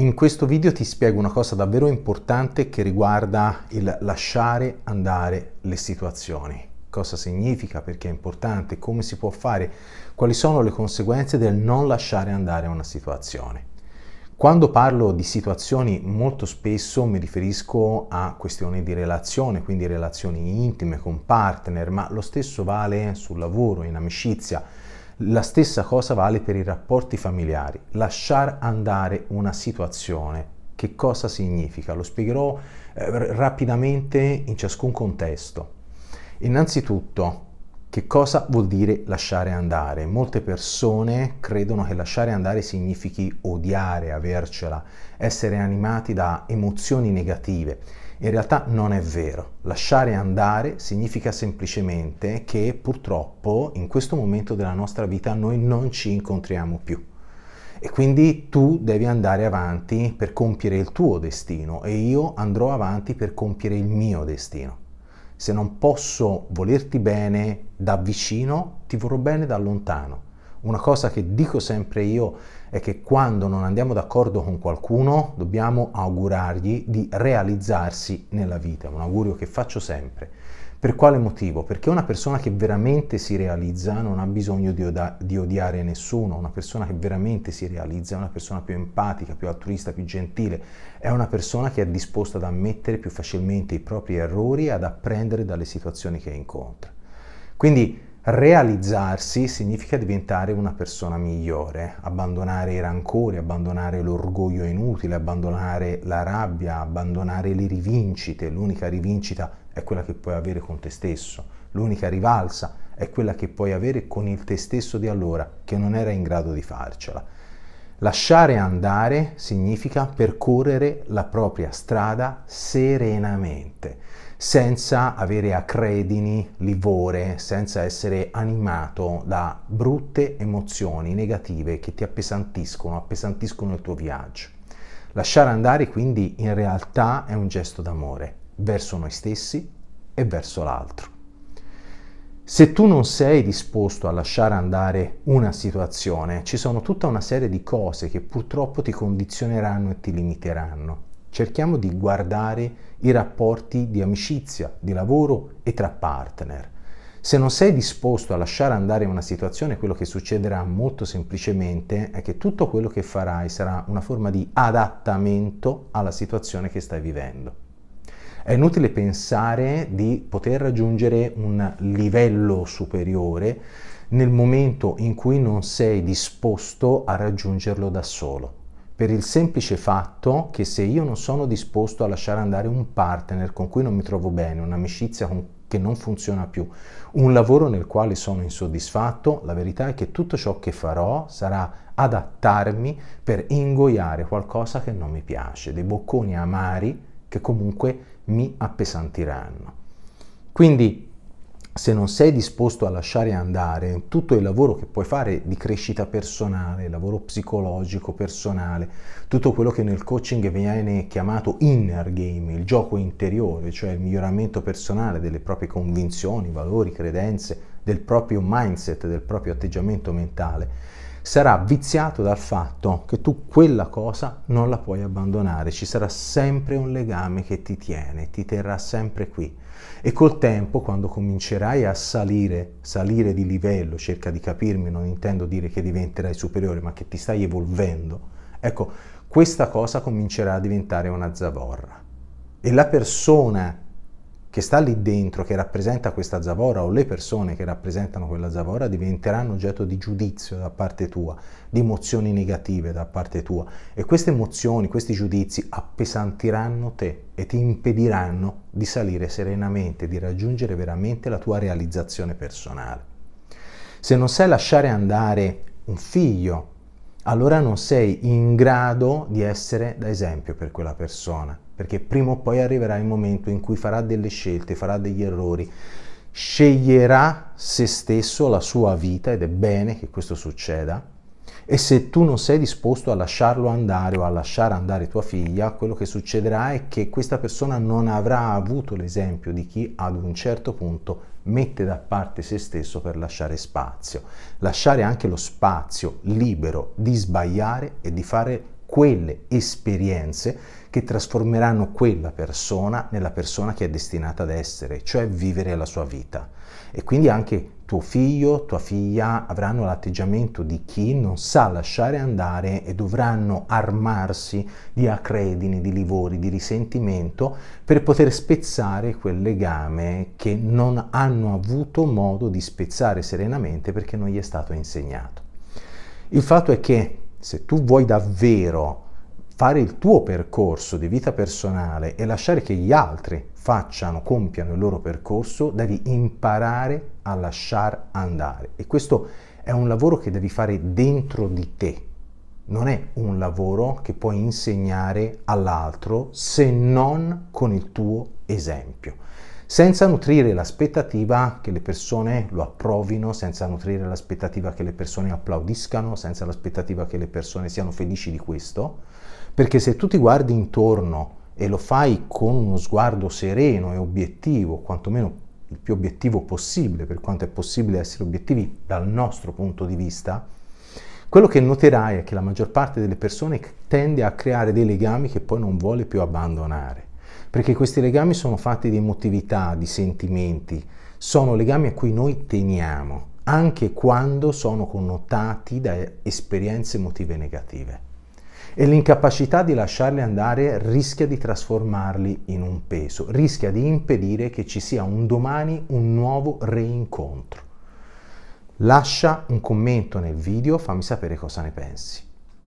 In questo video ti spiego una cosa davvero importante che riguarda il lasciare andare le situazioni. Cosa significa, perché è importante, come si può fare, quali sono le conseguenze del non lasciare andare una situazione. Quando parlo di situazioni molto spesso mi riferisco a questioni di relazione, quindi relazioni intime con partner, ma lo stesso vale sul lavoro, in amicizia la stessa cosa vale per i rapporti familiari. Lasciar andare una situazione. Che cosa significa? Lo spiegherò eh, rapidamente in ciascun contesto. Innanzitutto, che cosa vuol dire lasciare andare? Molte persone credono che lasciare andare significhi odiare, avercela, essere animati da emozioni negative. In realtà non è vero. Lasciare andare significa semplicemente che purtroppo in questo momento della nostra vita noi non ci incontriamo più. E quindi tu devi andare avanti per compiere il tuo destino e io andrò avanti per compiere il mio destino. Se non posso volerti bene da vicino, ti vorrò bene da lontano. Una cosa che dico sempre io è che quando non andiamo d'accordo con qualcuno dobbiamo augurargli di realizzarsi nella vita, un augurio che faccio sempre. Per quale motivo? Perché una persona che veramente si realizza non ha bisogno di, od- di odiare nessuno, una persona che veramente si realizza è una persona più empatica, più altruista, più gentile, è una persona che è disposta ad ammettere più facilmente i propri errori e ad apprendere dalle situazioni che incontra. Quindi Realizzarsi significa diventare una persona migliore, abbandonare i rancori, abbandonare l'orgoglio inutile, abbandonare la rabbia, abbandonare le rivincite. L'unica rivincita è quella che puoi avere con te stesso, l'unica rivalsa è quella che puoi avere con il te stesso di allora, che non era in grado di farcela. Lasciare andare significa percorrere la propria strada serenamente senza avere acredini livore, senza essere animato da brutte emozioni negative che ti appesantiscono, appesantiscono il tuo viaggio. Lasciare andare quindi in realtà è un gesto d'amore verso noi stessi e verso l'altro. Se tu non sei disposto a lasciare andare una situazione, ci sono tutta una serie di cose che purtroppo ti condizioneranno e ti limiteranno cerchiamo di guardare i rapporti di amicizia, di lavoro e tra partner. Se non sei disposto a lasciare andare una situazione, quello che succederà molto semplicemente è che tutto quello che farai sarà una forma di adattamento alla situazione che stai vivendo. È inutile pensare di poter raggiungere un livello superiore nel momento in cui non sei disposto a raggiungerlo da solo per il semplice fatto che se io non sono disposto a lasciare andare un partner con cui non mi trovo bene, un'amicizia con che non funziona più, un lavoro nel quale sono insoddisfatto, la verità è che tutto ciò che farò sarà adattarmi per ingoiare qualcosa che non mi piace, dei bocconi amari che comunque mi appesantiranno. Quindi se non sei disposto a lasciare andare tutto il lavoro che puoi fare di crescita personale, lavoro psicologico personale, tutto quello che nel coaching viene chiamato inner game, il gioco interiore, cioè il miglioramento personale delle proprie convinzioni, valori, credenze, del proprio mindset, del proprio atteggiamento mentale sarà viziato dal fatto che tu quella cosa non la puoi abbandonare, ci sarà sempre un legame che ti tiene, ti terrà sempre qui. E col tempo, quando comincerai a salire, salire di livello, cerca di capirmi, non intendo dire che diventerai superiore, ma che ti stai evolvendo, ecco, questa cosa comincerà a diventare una zavorra. E la persona che sta lì dentro, che rappresenta questa Zavora o le persone che rappresentano quella Zavora diventeranno oggetto di giudizio da parte tua, di emozioni negative da parte tua e queste emozioni, questi giudizi appesantiranno te e ti impediranno di salire serenamente, di raggiungere veramente la tua realizzazione personale. Se non sai lasciare andare un figlio, allora non sei in grado di essere da esempio per quella persona perché prima o poi arriverà il momento in cui farà delle scelte, farà degli errori, sceglierà se stesso la sua vita ed è bene che questo succeda. E se tu non sei disposto a lasciarlo andare o a lasciare andare tua figlia, quello che succederà è che questa persona non avrà avuto l'esempio di chi ad un certo punto mette da parte se stesso per lasciare spazio. Lasciare anche lo spazio libero di sbagliare e di fare quelle esperienze che trasformeranno quella persona nella persona che è destinata ad essere, cioè vivere la sua vita. E quindi anche tuo figlio, tua figlia avranno l'atteggiamento di chi non sa lasciare andare e dovranno armarsi di acredini, di livori, di risentimento per poter spezzare quel legame che non hanno avuto modo di spezzare serenamente perché non gli è stato insegnato. Il fatto è che se tu vuoi davvero fare il tuo percorso di vita personale e lasciare che gli altri facciano, compiano il loro percorso, devi imparare a lasciar andare. E questo è un lavoro che devi fare dentro di te. Non è un lavoro che puoi insegnare all'altro se non con il tuo esempio senza nutrire l'aspettativa che le persone lo approvino, senza nutrire l'aspettativa che le persone applaudiscano, senza l'aspettativa che le persone siano felici di questo, perché se tu ti guardi intorno e lo fai con uno sguardo sereno e obiettivo, quantomeno il più obiettivo possibile, per quanto è possibile essere obiettivi dal nostro punto di vista, quello che noterai è che la maggior parte delle persone tende a creare dei legami che poi non vuole più abbandonare, perché questi legami sono fatti di emotività, di sentimenti, sono legami a cui noi teniamo, anche quando sono connotati da esperienze emotive negative e l'incapacità di lasciarli andare rischia di trasformarli in un peso, rischia di impedire che ci sia un domani un nuovo reincontro. Lascia un commento nel video, fammi sapere cosa ne pensi.